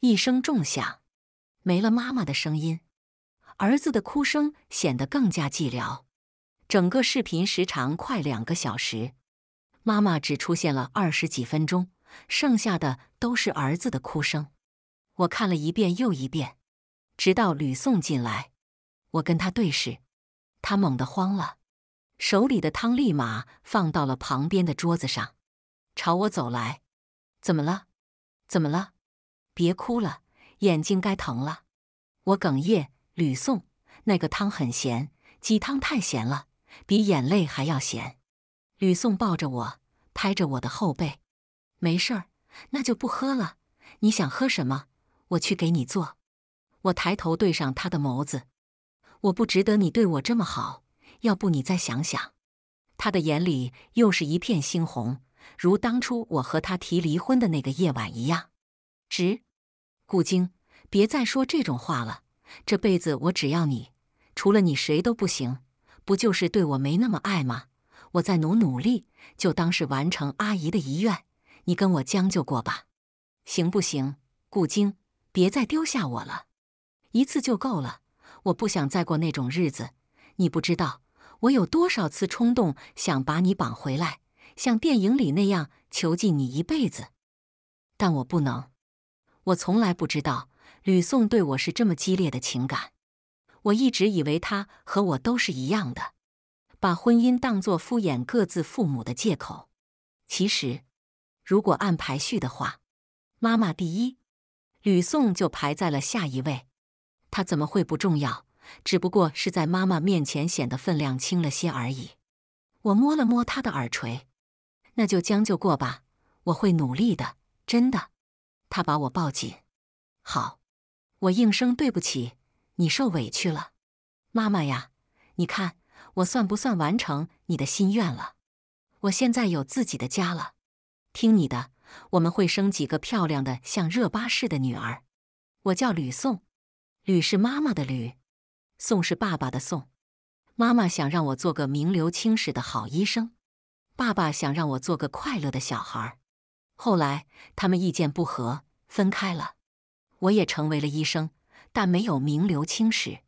一声重响，没了妈妈的声音，儿子的哭声显得更加寂寥。整个视频时长快两个小时。妈妈只出现了二十几分钟，剩下的都是儿子的哭声。我看了一遍又一遍，直到吕颂进来，我跟他对视，他猛地慌了，手里的汤立马放到了旁边的桌子上，朝我走来。怎么了？怎么了？别哭了，眼睛该疼了。我哽咽。吕颂，那个汤很咸，鸡汤太咸了，比眼泪还要咸。吕宋抱着我，拍着我的后背，“没事儿，那就不喝了。你想喝什么，我去给你做。”我抬头对上他的眸子，“我不值得你对我这么好。要不你再想想。”他的眼里又是一片猩红，如当初我和他提离婚的那个夜晚一样。值，顾晶，别再说这种话了。这辈子我只要你，除了你谁都不行。不就是对我没那么爱吗？我再努努力，就当是完成阿姨的遗愿。你跟我将就过吧，行不行？顾晶，别再丢下我了，一次就够了。我不想再过那种日子。你不知道我有多少次冲动想把你绑回来，像电影里那样囚禁你一辈子。但我不能。我从来不知道吕宋对我是这么激烈的情感。我一直以为他和我都是一样的。把婚姻当作敷衍各自父母的借口，其实，如果按排序的话，妈妈第一，吕颂就排在了下一位。他怎么会不重要？只不过是在妈妈面前显得分量轻了些而已。我摸了摸他的耳垂，那就将就过吧。我会努力的，真的。他把我抱紧，好，我应声对不起，你受委屈了，妈妈呀，你看。我算不算完成你的心愿了？我现在有自己的家了。听你的，我们会生几个漂亮的像热巴似的女儿。我叫吕宋，吕是妈妈的吕，宋是爸爸的宋。妈妈想让我做个名留青史的好医生，爸爸想让我做个快乐的小孩。后来他们意见不合，分开了。我也成为了医生，但没有名留青史。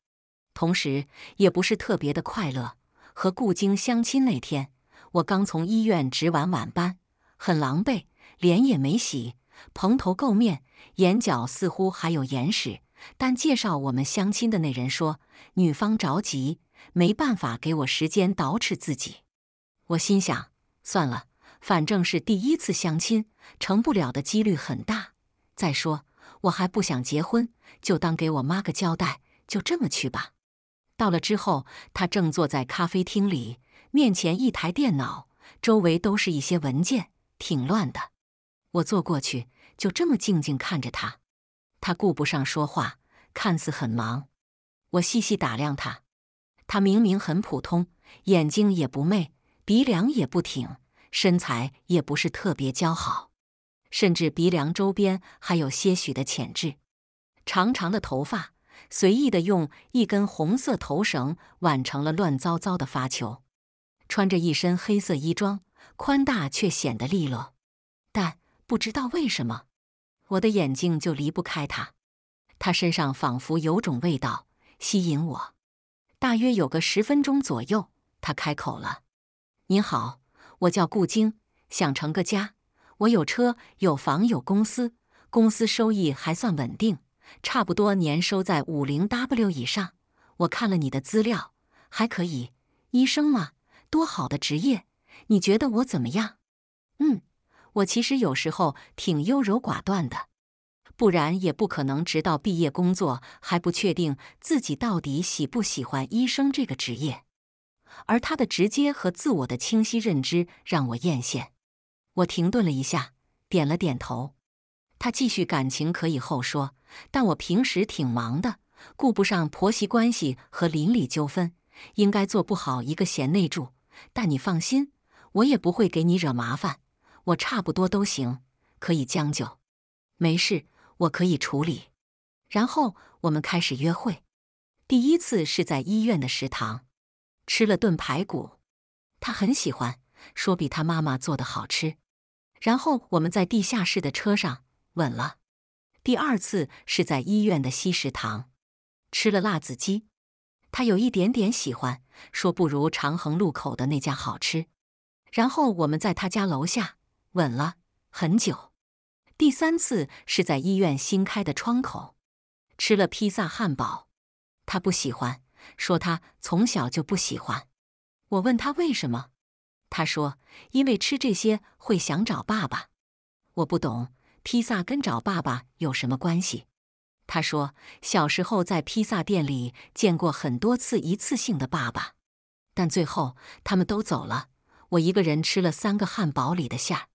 同时，也不是特别的快乐。和顾晶相亲那天，我刚从医院值完晚班，很狼狈，脸也没洗，蓬头垢面，眼角似乎还有眼屎。但介绍我们相亲的那人说，女方着急，没办法给我时间捯饬自己。我心想，算了，反正是第一次相亲，成不了的几率很大。再说，我还不想结婚，就当给我妈个交代，就这么去吧。到了之后，他正坐在咖啡厅里，面前一台电脑，周围都是一些文件，挺乱的。我坐过去，就这么静静看着他。他顾不上说话，看似很忙。我细细打量他，他明明很普通，眼睛也不媚，鼻梁也不挺，身材也不是特别姣好，甚至鼻梁周边还有些许的浅痣，长长的头发。随意的用一根红色头绳挽成了乱糟糟的发球，穿着一身黑色衣装，宽大却显得利落。但不知道为什么，我的眼睛就离不开他。他身上仿佛有种味道吸引我。大约有个十分钟左右，他开口了：“您好，我叫顾晶，想成个家。我有车，有房，有公司，公司收益还算稳定。”差不多年收在五零 W 以上，我看了你的资料，还可以，医生嘛，多好的职业！你觉得我怎么样？嗯，我其实有时候挺优柔寡断的，不然也不可能直到毕业工作还不确定自己到底喜不喜欢医生这个职业。而他的直接和自我的清晰认知让我艳羡。我停顿了一下，点了点头。他继续感情可以后说。但我平时挺忙的，顾不上婆媳关系和邻里纠纷，应该做不好一个贤内助。但你放心，我也不会给你惹麻烦，我差不多都行，可以将就。没事，我可以处理。然后我们开始约会，第一次是在医院的食堂吃了顿排骨，他很喜欢，说比他妈妈做的好吃。然后我们在地下室的车上吻了。第二次是在医院的西食堂，吃了辣子鸡，他有一点点喜欢，说不如长恒路口的那家好吃。然后我们在他家楼下吻了很久。第三次是在医院新开的窗口，吃了披萨汉堡，他不喜欢，说他从小就不喜欢。我问他为什么，他说因为吃这些会想找爸爸。我不懂。披萨跟找爸爸有什么关系？他说，小时候在披萨店里见过很多次一次性的爸爸，但最后他们都走了，我一个人吃了三个汉堡里的馅儿。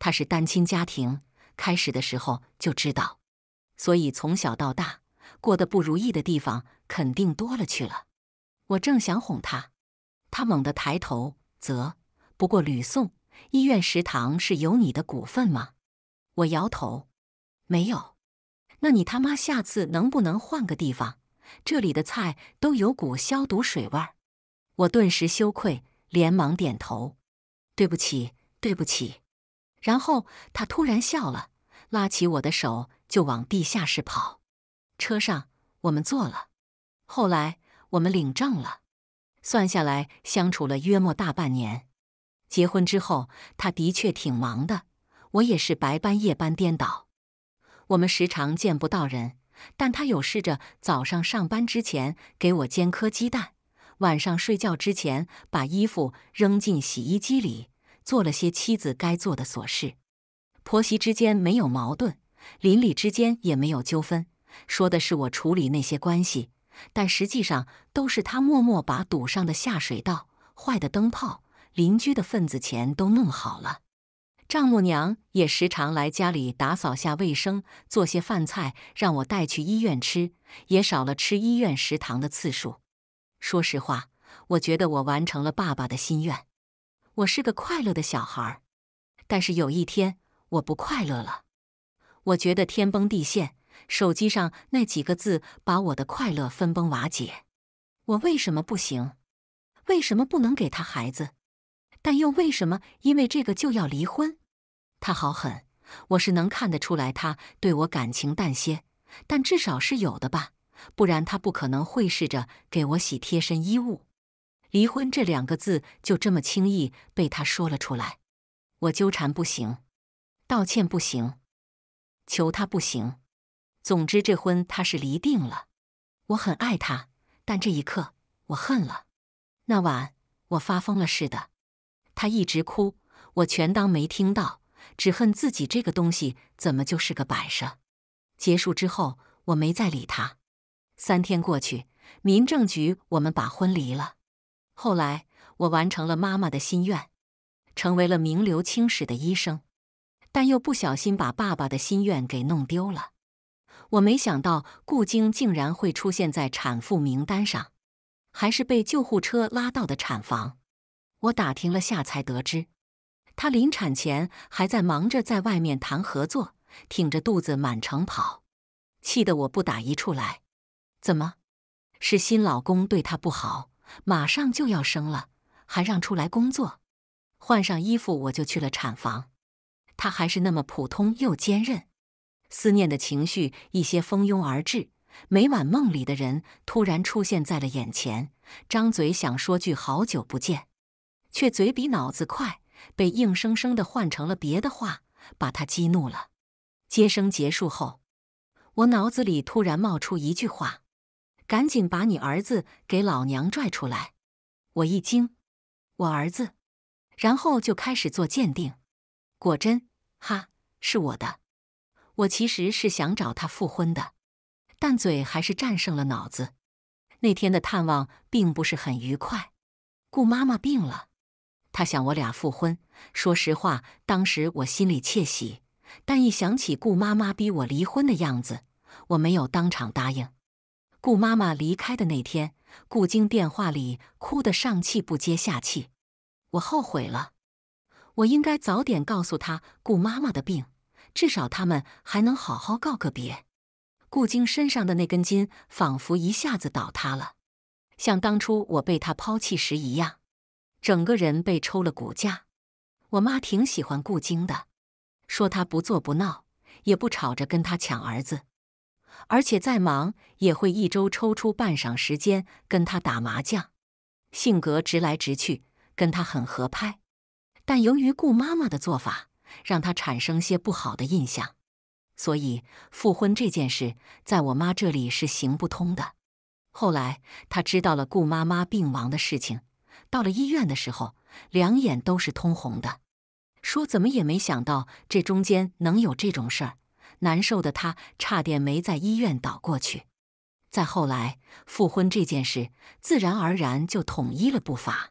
他是单亲家庭，开始的时候就知道，所以从小到大过得不如意的地方肯定多了去了。我正想哄他，他猛地抬头，啧，不过吕宋医院食堂是有你的股份吗？我摇头，没有。那你他妈下次能不能换个地方？这里的菜都有股消毒水味儿。我顿时羞愧，连忙点头：“对不起，对不起。”然后他突然笑了，拉起我的手就往地下室跑。车上我们坐了，后来我们领证了，算下来相处了约莫大半年。结婚之后，他的确挺忙的。我也是白班夜班颠倒，我们时常见不到人，但他有试着早上上班之前给我煎颗鸡蛋，晚上睡觉之前把衣服扔进洗衣机里，做了些妻子该做的琐事。婆媳之间没有矛盾，邻里之间也没有纠纷。说的是我处理那些关系，但实际上都是他默默把堵上的下水道、坏的灯泡、邻居的份子钱都弄好了。丈母娘也时常来家里打扫下卫生，做些饭菜让我带去医院吃，也少了吃医院食堂的次数。说实话，我觉得我完成了爸爸的心愿，我是个快乐的小孩。但是有一天，我不快乐了，我觉得天崩地陷，手机上那几个字把我的快乐分崩瓦解。我为什么不行？为什么不能给他孩子？但又为什么因为这个就要离婚？他好狠！我是能看得出来，他对我感情淡些，但至少是有的吧，不然他不可能会试着给我洗贴身衣物。离婚这两个字就这么轻易被他说了出来。我纠缠不行，道歉不行，求他不行，总之这婚他是离定了。我很爱他，但这一刻我恨了。那晚我发疯了似的。他一直哭，我全当没听到，只恨自己这个东西怎么就是个摆设。结束之后，我没再理他。三天过去，民政局我们把婚离了。后来，我完成了妈妈的心愿，成为了名留青史的医生，但又不小心把爸爸的心愿给弄丢了。我没想到顾京竟然会出现在产妇名单上，还是被救护车拉到的产房。我打听了下，才得知，她临产前还在忙着在外面谈合作，挺着肚子满城跑，气得我不打一处来。怎么，是新老公对她不好？马上就要生了，还让出来工作？换上衣服，我就去了产房。她还是那么普通又坚韧。思念的情绪一些蜂拥而至，每晚梦里的人突然出现在了眼前，张嘴想说句好久不见。却嘴比脑子快，被硬生生的换成了别的话，把他激怒了。接生结束后，我脑子里突然冒出一句话：“赶紧把你儿子给老娘拽出来！”我一惊，我儿子，然后就开始做鉴定，果真，哈，是我的。我其实是想找他复婚的，但嘴还是战胜了脑子。那天的探望并不是很愉快，顾妈妈病了。他想我俩复婚。说实话，当时我心里窃喜，但一想起顾妈妈逼我离婚的样子，我没有当场答应。顾妈妈离开的那天，顾晶电话里哭得上气不接下气，我后悔了。我应该早点告诉她顾妈妈的病，至少他们还能好好告个别。顾晶身上的那根筋仿佛一下子倒塌了，像当初我被他抛弃时一样。整个人被抽了骨架。我妈挺喜欢顾京的，说他不作不闹，也不吵着跟他抢儿子，而且再忙也会一周抽出半晌时间跟他打麻将。性格直来直去，跟他很合拍。但由于顾妈妈的做法，让他产生些不好的印象，所以复婚这件事在我妈这里是行不通的。后来他知道了顾妈妈病亡的事情。到了医院的时候，两眼都是通红的，说怎么也没想到这中间能有这种事儿，难受的他差点没在医院倒过去。再后来复婚这件事，自然而然就统一了步伐。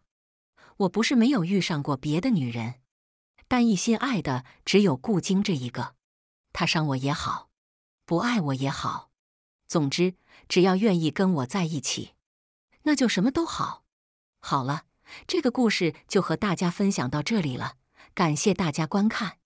我不是没有遇上过别的女人，但一心爱的只有顾晶这一个。她伤我也好，不爱我也好，总之只要愿意跟我在一起，那就什么都好。好了。这个故事就和大家分享到这里了，感谢大家观看。